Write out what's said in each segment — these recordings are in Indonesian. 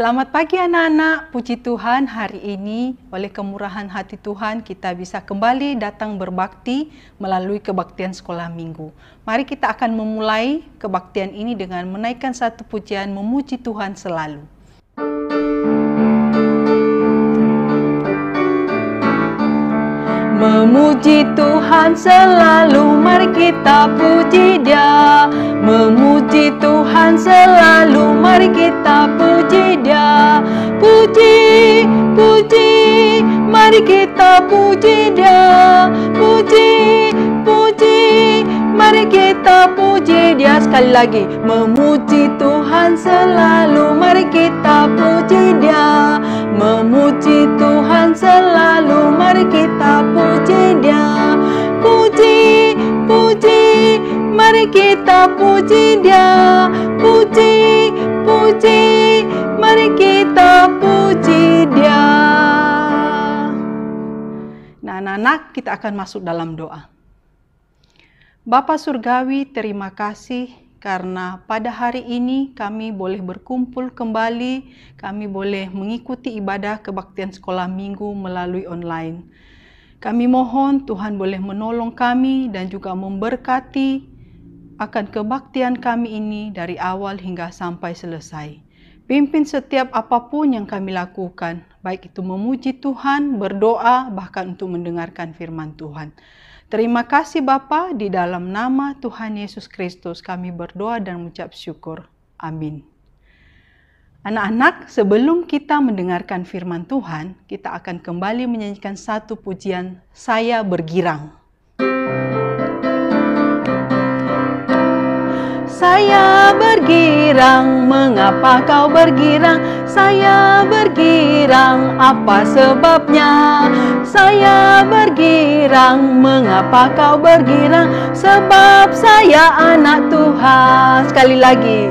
Selamat pagi anak-anak, puji Tuhan hari ini oleh kemurahan hati Tuhan kita bisa kembali datang berbakti melalui kebaktian sekolah minggu. Mari kita akan memulai kebaktian ini dengan menaikkan satu pujian memuji Tuhan selalu. Memuji Tuhan selalu, mari kita puji Dia. Memuji Tuhan selalu, mari kita puji Dia. Mari kita puji dia Puji, puji Mari kita puji dia Sekali lagi Memuji Tuhan selalu Mari kita puji dia Memuji Tuhan selalu Mari kita puji dia Puji, puji Mari kita puji dia Puji, puji Mari kita puji dia anak-anak, kita akan masuk dalam doa. Bapak Surgawi, terima kasih karena pada hari ini kami boleh berkumpul kembali, kami boleh mengikuti ibadah kebaktian sekolah minggu melalui online. Kami mohon Tuhan boleh menolong kami dan juga memberkati akan kebaktian kami ini dari awal hingga sampai selesai. Pimpin setiap apapun yang kami lakukan, baik itu memuji Tuhan, berdoa, bahkan untuk mendengarkan firman Tuhan. Terima kasih Bapa di dalam nama Tuhan Yesus Kristus kami berdoa dan mengucap syukur. Amin. Anak-anak, sebelum kita mendengarkan firman Tuhan, kita akan kembali menyanyikan satu pujian Saya Bergirang. Saya bergirang? Mengapa kau bergirang? Saya bergirang, apa sebabnya? Saya bergirang, mengapa kau bergirang? Sebab saya anak Tuhan. Sekali lagi.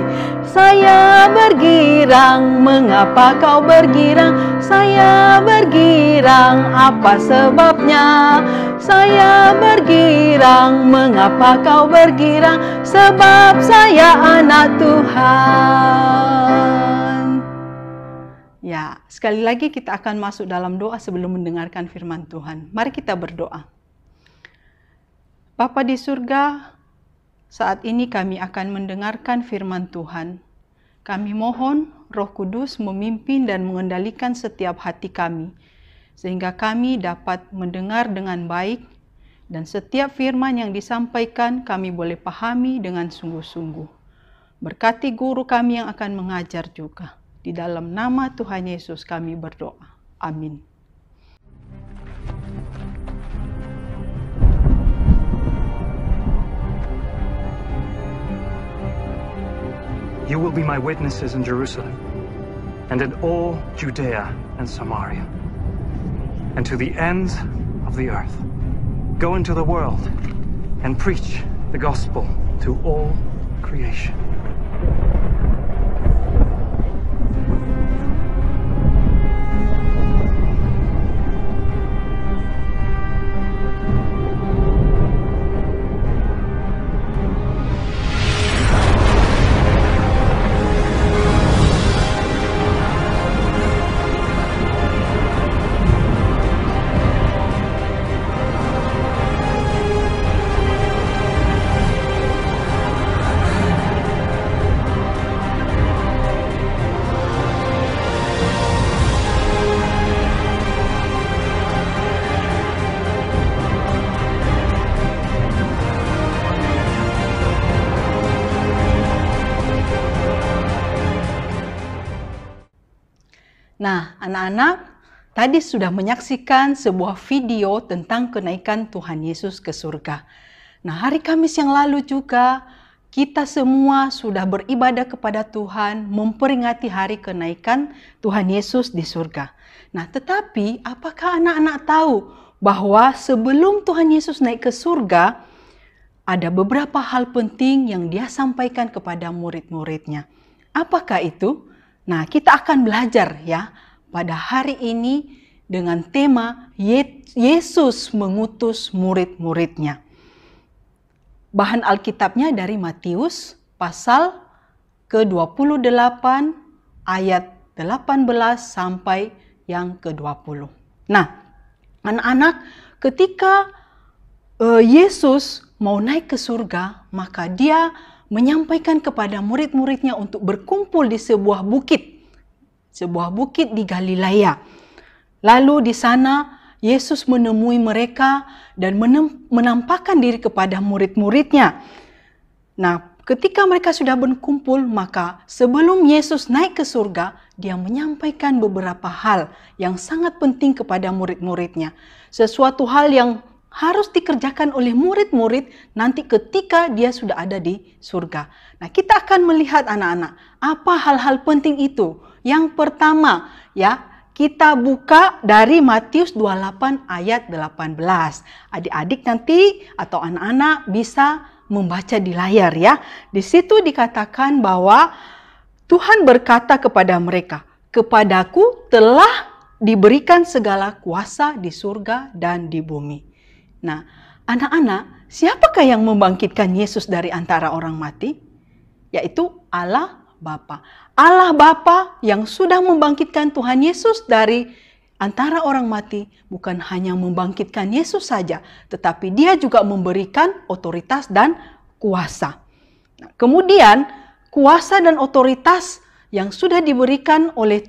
Saya bergirang, mengapa kau bergirang? Saya bergirang, apa sebabnya? Saya bergirang, mengapa kau bergirang? Sebab saya anak Tuhan. Ya, sekali lagi kita akan masuk dalam doa sebelum mendengarkan firman Tuhan. Mari kita berdoa. Bapa di surga, saat ini kami akan mendengarkan firman Tuhan. Kami mohon Roh Kudus memimpin dan mengendalikan setiap hati kami, sehingga kami dapat mendengar dengan baik dan setiap firman yang disampaikan kami boleh pahami dengan sungguh-sungguh. Berkati guru kami yang akan mengajar juga. Di dalam nama Tuhan Yesus kami berdoa. Amin. You will be my witnesses in Jerusalem, and in all Judea and Samaria, and to the ends of the earth. Go into the world and preach the gospel to all creation. Nah, anak-anak, tadi sudah menyaksikan sebuah video tentang kenaikan Tuhan Yesus ke surga. Nah, hari Kamis yang lalu juga kita semua sudah beribadah kepada Tuhan, memperingati hari kenaikan Tuhan Yesus di surga. Nah, tetapi apakah anak-anak tahu bahwa sebelum Tuhan Yesus naik ke surga, ada beberapa hal penting yang Dia sampaikan kepada murid-muridnya? Apakah itu? Nah, kita akan belajar ya pada hari ini dengan tema Yesus mengutus murid-muridnya. Bahan Alkitabnya dari Matius pasal ke-28 ayat 18 sampai yang ke-20. Nah, anak-anak ketika eh, Yesus mau naik ke surga, maka dia menyampaikan kepada murid-muridnya untuk berkumpul di sebuah bukit, sebuah bukit di Galilea. Lalu di sana Yesus menemui mereka dan menampakkan diri kepada murid-muridnya. Nah, ketika mereka sudah berkumpul, maka sebelum Yesus naik ke surga, dia menyampaikan beberapa hal yang sangat penting kepada murid-muridnya. Sesuatu hal yang harus dikerjakan oleh murid-murid nanti ketika dia sudah ada di surga. Nah, kita akan melihat anak-anak, apa hal-hal penting itu? Yang pertama, ya, kita buka dari Matius 28 ayat 18. Adik-adik nanti atau anak-anak bisa membaca di layar ya. Di situ dikatakan bahwa Tuhan berkata kepada mereka, "Kepadaku telah diberikan segala kuasa di surga dan di bumi." Nah, anak-anak, siapakah yang membangkitkan Yesus dari antara orang mati? Yaitu Allah Bapa. Allah Bapa yang sudah membangkitkan Tuhan Yesus dari antara orang mati bukan hanya membangkitkan Yesus saja, tetapi dia juga memberikan otoritas dan kuasa. Nah, kemudian kuasa dan otoritas yang sudah diberikan oleh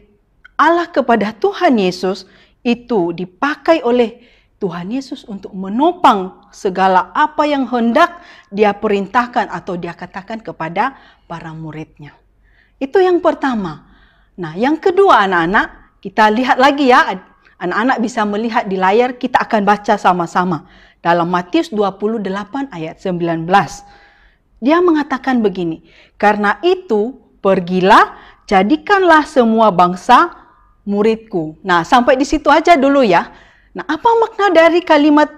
Allah kepada Tuhan Yesus itu dipakai oleh Tuhan Yesus untuk menopang segala apa yang hendak dia perintahkan atau dia katakan kepada para muridnya. Itu yang pertama. Nah, yang kedua anak-anak, kita lihat lagi ya. Anak-anak bisa melihat di layar, kita akan baca sama-sama. Dalam Matius 28 ayat 19. Dia mengatakan begini, karena itu pergilah, jadikanlah semua bangsa muridku. Nah, sampai di situ aja dulu ya Nah, apa makna dari kalimat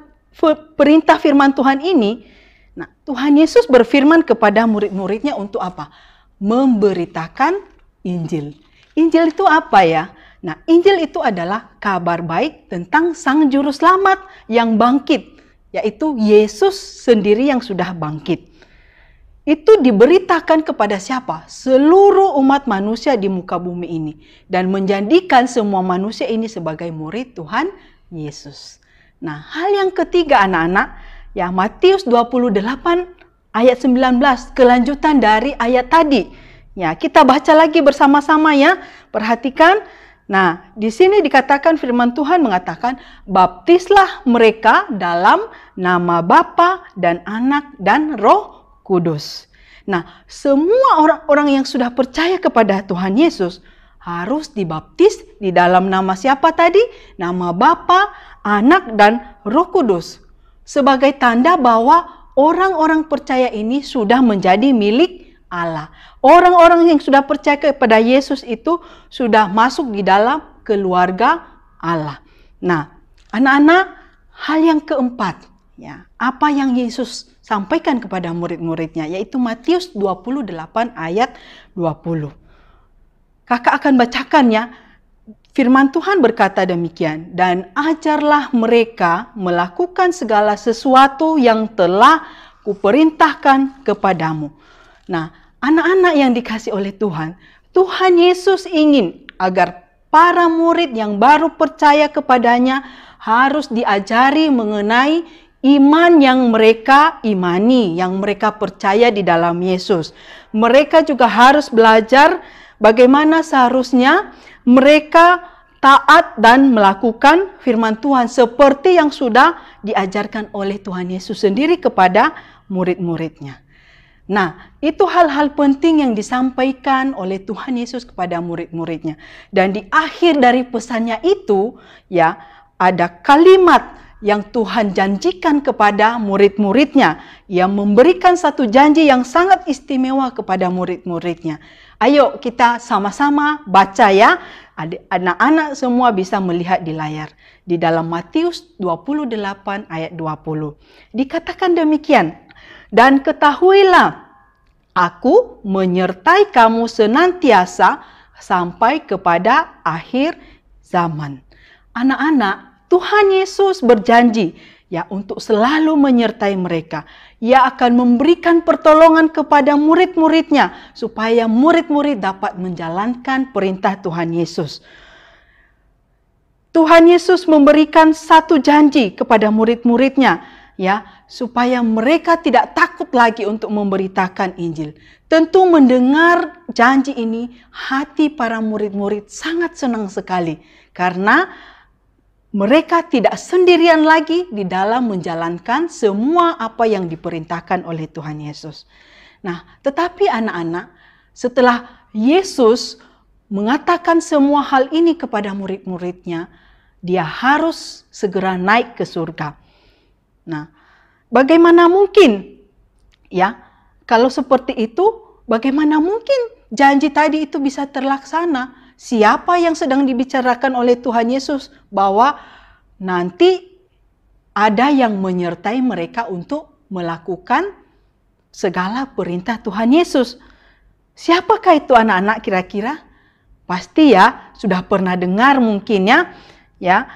perintah firman Tuhan ini? Nah, Tuhan Yesus berfirman kepada murid-muridnya untuk apa? Memberitakan Injil. Injil itu apa ya? Nah, Injil itu adalah kabar baik tentang Sang Juru Selamat yang bangkit, yaitu Yesus sendiri yang sudah bangkit. Itu diberitakan kepada siapa? Seluruh umat manusia di muka bumi ini. Dan menjadikan semua manusia ini sebagai murid Tuhan Yesus. Nah, hal yang ketiga anak-anak, ya Matius 28 ayat 19, kelanjutan dari ayat tadi. Ya, kita baca lagi bersama-sama ya. Perhatikan. Nah, di sini dikatakan firman Tuhan mengatakan, "Baptislah mereka dalam nama Bapa dan Anak dan Roh Kudus." Nah, semua orang-orang yang sudah percaya kepada Tuhan Yesus harus dibaptis di dalam nama siapa tadi? Nama Bapa, Anak, dan Roh Kudus. Sebagai tanda bahwa orang-orang percaya ini sudah menjadi milik Allah. Orang-orang yang sudah percaya kepada Yesus itu sudah masuk di dalam keluarga Allah. Nah, anak-anak, hal yang keempat, ya, apa yang Yesus sampaikan kepada murid-muridnya yaitu Matius 28 ayat 20. Kakak akan bacakannya. Firman Tuhan berkata demikian, dan ajarlah mereka melakukan segala sesuatu yang telah kuperintahkan kepadamu. Nah, anak-anak yang dikasih oleh Tuhan, Tuhan Yesus ingin agar para murid yang baru percaya kepadanya harus diajari mengenai iman yang mereka imani, yang mereka percaya di dalam Yesus. Mereka juga harus belajar bagaimana seharusnya mereka taat dan melakukan firman Tuhan seperti yang sudah diajarkan oleh Tuhan Yesus sendiri kepada murid-muridnya. Nah, itu hal-hal penting yang disampaikan oleh Tuhan Yesus kepada murid-muridnya. Dan di akhir dari pesannya itu, ya, ada kalimat yang Tuhan janjikan kepada murid-muridnya. yang memberikan satu janji yang sangat istimewa kepada murid-muridnya. Ayo kita sama-sama baca ya. Anak-anak semua bisa melihat di layar. Di dalam Matius 28 ayat 20. Dikatakan demikian. Dan ketahuilah, aku menyertai kamu senantiasa sampai kepada akhir zaman. Anak-anak, Tuhan Yesus berjanji ya untuk selalu menyertai mereka. Ia akan memberikan pertolongan kepada murid-muridnya supaya murid-murid dapat menjalankan perintah Tuhan Yesus. Tuhan Yesus memberikan satu janji kepada murid-muridnya ya supaya mereka tidak takut lagi untuk memberitakan Injil. Tentu mendengar janji ini hati para murid-murid sangat senang sekali karena mereka tidak sendirian lagi di dalam menjalankan semua apa yang diperintahkan oleh Tuhan Yesus. Nah, tetapi anak-anak, setelah Yesus mengatakan semua hal ini kepada murid-muridnya, dia harus segera naik ke surga. Nah, bagaimana mungkin ya kalau seperti itu? Bagaimana mungkin janji tadi itu bisa terlaksana? siapa yang sedang dibicarakan oleh Tuhan Yesus bahwa nanti ada yang menyertai mereka untuk melakukan segala perintah Tuhan Yesus. Siapakah itu anak-anak kira-kira? Pasti ya, sudah pernah dengar mungkinnya ya.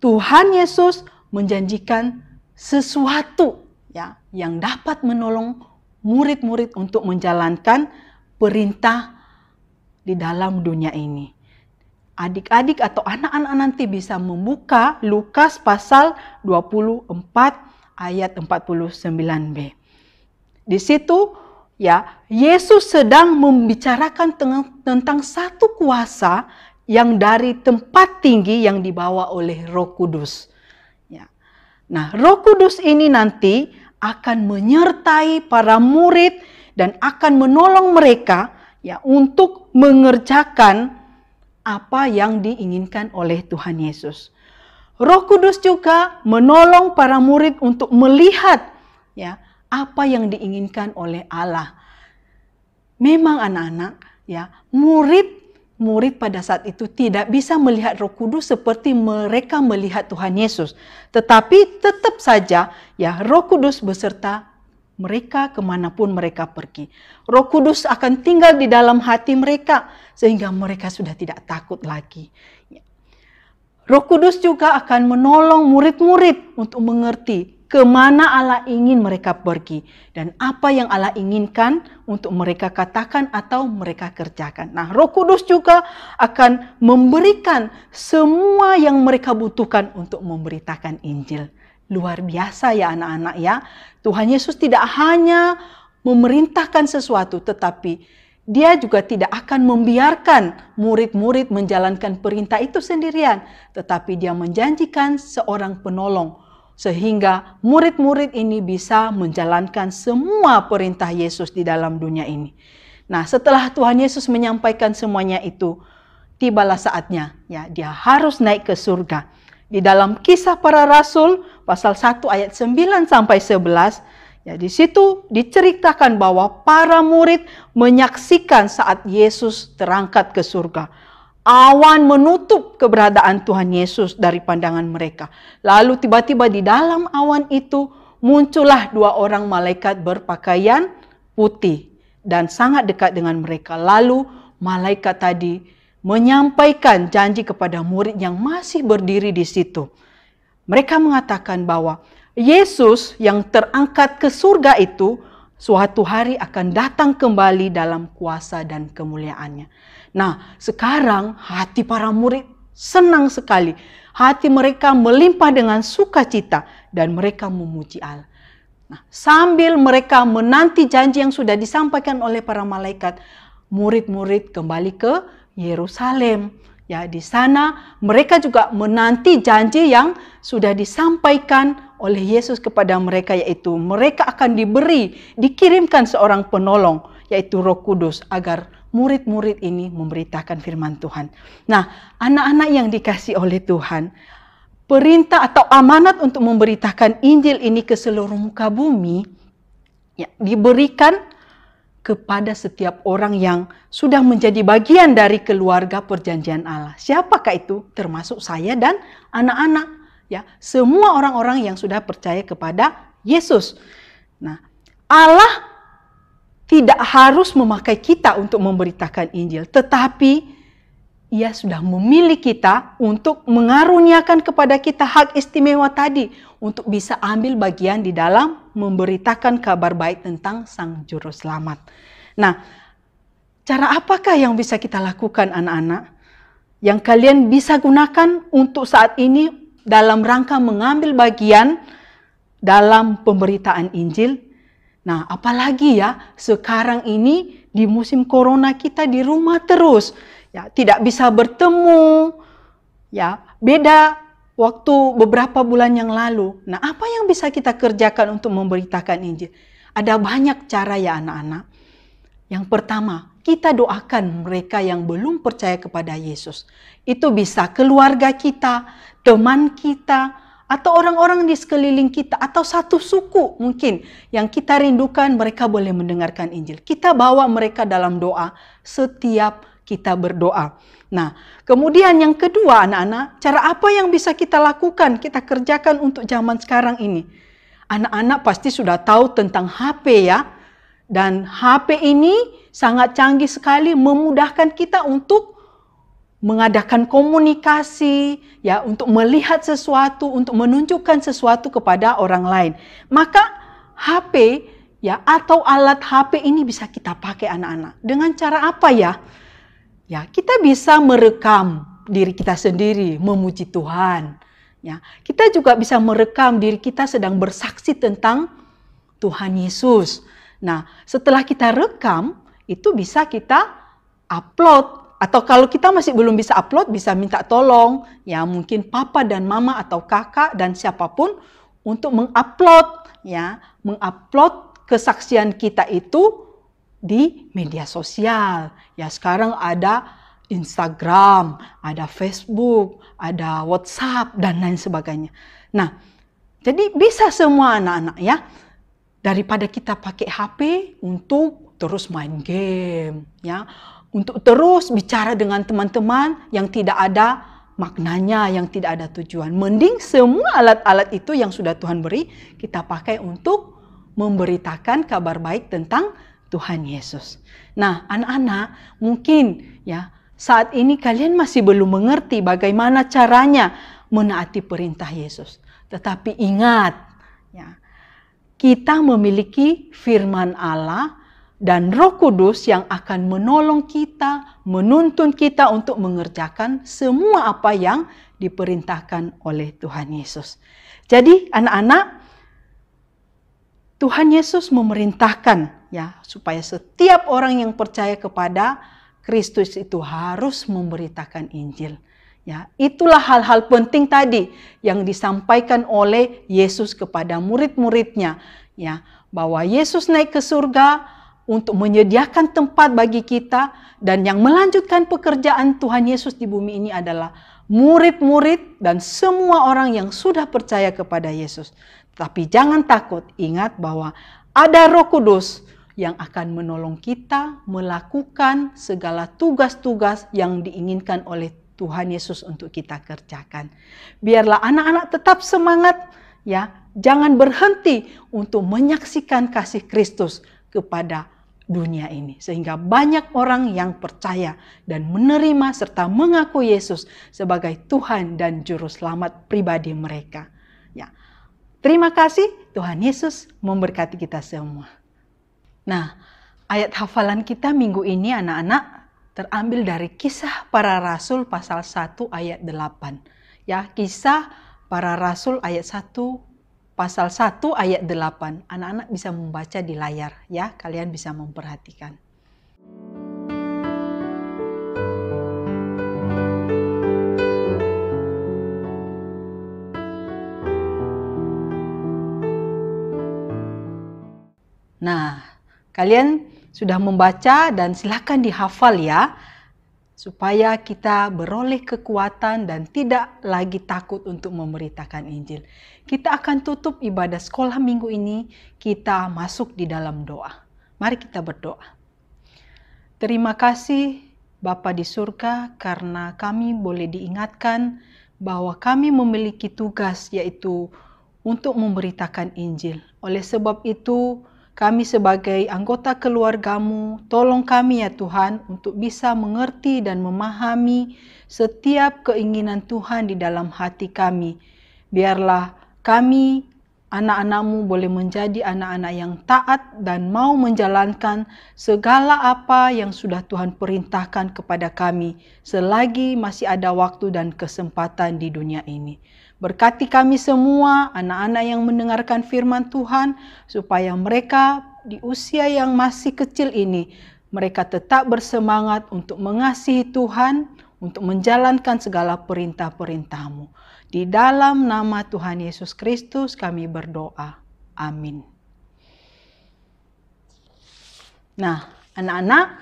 Tuhan Yesus menjanjikan sesuatu ya yang dapat menolong murid-murid untuk menjalankan perintah di dalam dunia ini. Adik-adik atau anak-anak nanti bisa membuka Lukas pasal 24 ayat 49b. Di situ ya Yesus sedang membicarakan tentang satu kuasa yang dari tempat tinggi yang dibawa oleh Roh Kudus. Ya. Nah, Roh Kudus ini nanti akan menyertai para murid dan akan menolong mereka ya untuk mengerjakan apa yang diinginkan oleh Tuhan Yesus. Roh Kudus juga menolong para murid untuk melihat ya apa yang diinginkan oleh Allah. Memang anak-anak ya murid murid pada saat itu tidak bisa melihat Roh Kudus seperti mereka melihat Tuhan Yesus, tetapi tetap saja ya Roh Kudus beserta mereka kemanapun mereka pergi. Roh Kudus akan tinggal di dalam hati mereka sehingga mereka sudah tidak takut lagi. Roh Kudus juga akan menolong murid-murid untuk mengerti kemana Allah ingin mereka pergi dan apa yang Allah inginkan untuk mereka katakan atau mereka kerjakan. Nah, Roh Kudus juga akan memberikan semua yang mereka butuhkan untuk memberitakan Injil. Luar biasa ya anak-anak ya. Tuhan Yesus tidak hanya memerintahkan sesuatu tetapi dia juga tidak akan membiarkan murid-murid menjalankan perintah itu sendirian, tetapi dia menjanjikan seorang penolong sehingga murid-murid ini bisa menjalankan semua perintah Yesus di dalam dunia ini. Nah, setelah Tuhan Yesus menyampaikan semuanya itu, tibalah saatnya ya dia harus naik ke surga. Di dalam kisah para rasul, pasal 1 ayat 9 sampai 11, ya di situ diceritakan bahwa para murid menyaksikan saat Yesus terangkat ke surga. Awan menutup keberadaan Tuhan Yesus dari pandangan mereka. Lalu tiba-tiba di dalam awan itu muncullah dua orang malaikat berpakaian putih dan sangat dekat dengan mereka. Lalu malaikat tadi menyampaikan janji kepada murid yang masih berdiri di situ. Mereka mengatakan bahwa Yesus yang terangkat ke surga itu suatu hari akan datang kembali dalam kuasa dan kemuliaannya. Nah, sekarang hati para murid senang sekali. Hati mereka melimpah dengan sukacita dan mereka memuji Allah. Nah, sambil mereka menanti janji yang sudah disampaikan oleh para malaikat, murid-murid kembali ke Yerusalem. Ya, di sana mereka juga menanti janji yang sudah disampaikan oleh Yesus kepada mereka yaitu mereka akan diberi, dikirimkan seorang penolong yaitu Roh Kudus agar murid-murid ini memberitakan firman Tuhan. Nah, anak-anak yang dikasih oleh Tuhan, perintah atau amanat untuk memberitakan Injil ini ke seluruh muka bumi ya, diberikan kepada setiap orang yang sudah menjadi bagian dari keluarga perjanjian Allah. Siapakah itu? Termasuk saya dan anak-anak. Ya, semua orang-orang yang sudah percaya kepada Yesus. Nah, Allah tidak harus memakai kita untuk memberitakan Injil, tetapi ia sudah memilih kita untuk mengaruniakan kepada kita hak istimewa tadi untuk bisa ambil bagian di dalam memberitakan kabar baik tentang Sang Juru Selamat. Nah, cara apakah yang bisa kita lakukan anak-anak? Yang kalian bisa gunakan untuk saat ini dalam rangka mengambil bagian dalam pemberitaan Injil. Nah, apalagi ya sekarang ini di musim corona kita di rumah terus ya tidak bisa bertemu, ya beda waktu beberapa bulan yang lalu. Nah, apa yang bisa kita kerjakan untuk memberitakan Injil? Ada banyak cara ya anak-anak. Yang pertama, kita doakan mereka yang belum percaya kepada Yesus. Itu bisa keluarga kita, teman kita, atau orang-orang di sekeliling kita, atau satu suku mungkin yang kita rindukan mereka boleh mendengarkan Injil. Kita bawa mereka dalam doa setiap kita berdoa. Nah, kemudian yang kedua anak-anak, cara apa yang bisa kita lakukan, kita kerjakan untuk zaman sekarang ini? Anak-anak pasti sudah tahu tentang HP ya. Dan HP ini sangat canggih sekali memudahkan kita untuk mengadakan komunikasi, ya, untuk melihat sesuatu, untuk menunjukkan sesuatu kepada orang lain. Maka HP ya atau alat HP ini bisa kita pakai anak-anak. Dengan cara apa ya? Ya, kita bisa merekam diri kita sendiri memuji Tuhan. Ya, kita juga bisa merekam diri kita sedang bersaksi tentang Tuhan Yesus. Nah, setelah kita rekam, itu bisa kita upload atau kalau kita masih belum bisa upload bisa minta tolong ya mungkin papa dan mama atau kakak dan siapapun untuk mengupload ya mengupload kesaksian kita itu di media sosial. Ya sekarang ada Instagram, ada Facebook, ada WhatsApp dan lain sebagainya. Nah, jadi bisa semua anak-anak ya daripada kita pakai HP untuk terus main game ya, untuk terus bicara dengan teman-teman yang tidak ada maknanya, yang tidak ada tujuan. Mending semua alat-alat itu yang sudah Tuhan beri kita pakai untuk memberitakan kabar baik tentang Tuhan Yesus. Nah, anak-anak, mungkin ya saat ini kalian masih belum mengerti bagaimana caranya menaati perintah Yesus. Tetapi ingat, ya, kita memiliki firman Allah dan Roh Kudus yang akan menolong kita, menuntun kita untuk mengerjakan semua apa yang diperintahkan oleh Tuhan Yesus. Jadi, anak-anak, Tuhan Yesus memerintahkan ya supaya setiap orang yang percaya kepada Kristus itu harus memberitakan Injil. Ya, itulah hal-hal penting tadi yang disampaikan oleh Yesus kepada murid-muridnya, ya, bahwa Yesus naik ke surga untuk menyediakan tempat bagi kita dan yang melanjutkan pekerjaan Tuhan Yesus di bumi ini adalah murid-murid dan semua orang yang sudah percaya kepada Yesus. Tapi jangan takut, ingat bahwa ada Roh Kudus yang akan menolong kita melakukan segala tugas-tugas yang diinginkan oleh Tuhan Yesus untuk kita kerjakan. Biarlah anak-anak tetap semangat ya, jangan berhenti untuk menyaksikan kasih Kristus kepada dunia ini sehingga banyak orang yang percaya dan menerima serta mengaku Yesus sebagai Tuhan dan juru selamat pribadi mereka. Ya. Terima kasih Tuhan Yesus memberkati kita semua. Nah, ayat hafalan kita minggu ini anak-anak terambil dari kisah para rasul pasal 1 ayat 8. Ya, kisah para rasul ayat 1 pasal 1 ayat 8. Anak-anak bisa membaca di layar ya, kalian bisa memperhatikan. Nah, Kalian sudah membaca dan silakan dihafal ya supaya kita beroleh kekuatan dan tidak lagi takut untuk memberitakan Injil. Kita akan tutup ibadah sekolah minggu ini, kita masuk di dalam doa. Mari kita berdoa. Terima kasih Bapa di surga karena kami boleh diingatkan bahwa kami memiliki tugas yaitu untuk memberitakan Injil. Oleh sebab itu, kami sebagai anggota keluargamu, tolong kami ya Tuhan untuk bisa mengerti dan memahami setiap keinginan Tuhan di dalam hati kami. Biarlah kami anak-anakmu boleh menjadi anak-anak yang taat dan mau menjalankan segala apa yang sudah Tuhan perintahkan kepada kami selagi masih ada waktu dan kesempatan di dunia ini. Berkati kami semua, anak-anak yang mendengarkan firman Tuhan, supaya mereka di usia yang masih kecil ini, mereka tetap bersemangat untuk mengasihi Tuhan, untuk menjalankan segala perintah-perintahmu. Di dalam nama Tuhan Yesus Kristus kami berdoa. Amin. Nah, anak-anak,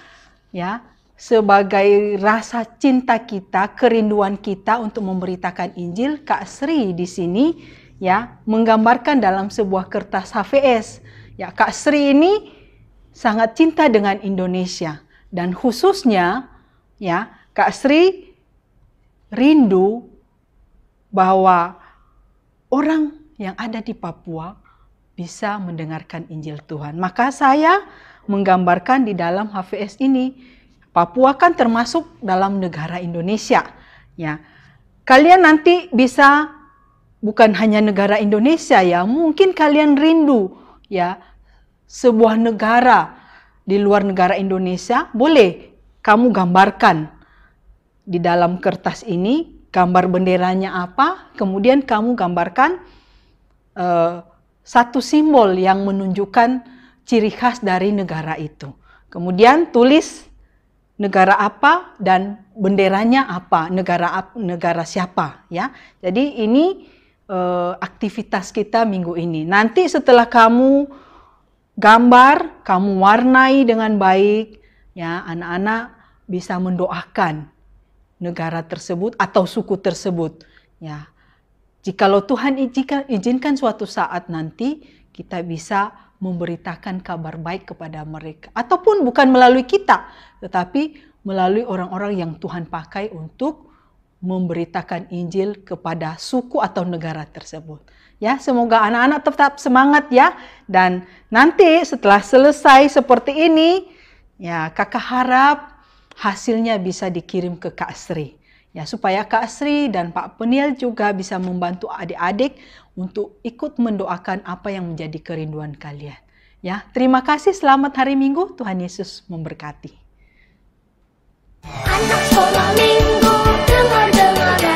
ya, sebagai rasa cinta kita, kerinduan kita untuk memberitakan Injil, Kak Sri di sini ya menggambarkan dalam sebuah kertas HVS. Ya, Kak Sri ini sangat cinta dengan Indonesia dan khususnya ya Kak Sri rindu bahwa orang yang ada di Papua bisa mendengarkan Injil Tuhan. Maka saya menggambarkan di dalam HVS ini, Papua kan termasuk dalam negara Indonesia. Ya, kalian nanti bisa bukan hanya negara Indonesia ya, mungkin kalian rindu ya sebuah negara di luar negara Indonesia, boleh kamu gambarkan di dalam kertas ini gambar benderanya apa, kemudian kamu gambarkan uh, satu simbol yang menunjukkan ciri khas dari negara itu. Kemudian tulis negara apa dan benderanya apa, negara negara siapa ya. Jadi ini uh, aktivitas kita minggu ini. Nanti setelah kamu gambar, kamu warnai dengan baik ya, anak-anak bisa mendoakan negara tersebut atau suku tersebut. Ya, jikalau Tuhan izinkan, izinkan suatu saat nanti kita bisa memberitakan kabar baik kepada mereka, ataupun bukan melalui kita, tetapi melalui orang-orang yang Tuhan pakai untuk memberitakan Injil kepada suku atau negara tersebut. Ya, semoga anak-anak tetap semangat ya. Dan nanti setelah selesai seperti ini, ya kakak harap hasilnya bisa dikirim ke Kak Sri. Ya, supaya Kak Sri dan Pak Peniel juga bisa membantu adik-adik untuk ikut mendoakan apa yang menjadi kerinduan kalian. Ya, terima kasih. Selamat hari Minggu. Tuhan Yesus memberkati. Anak sekolah Minggu dengar dengar.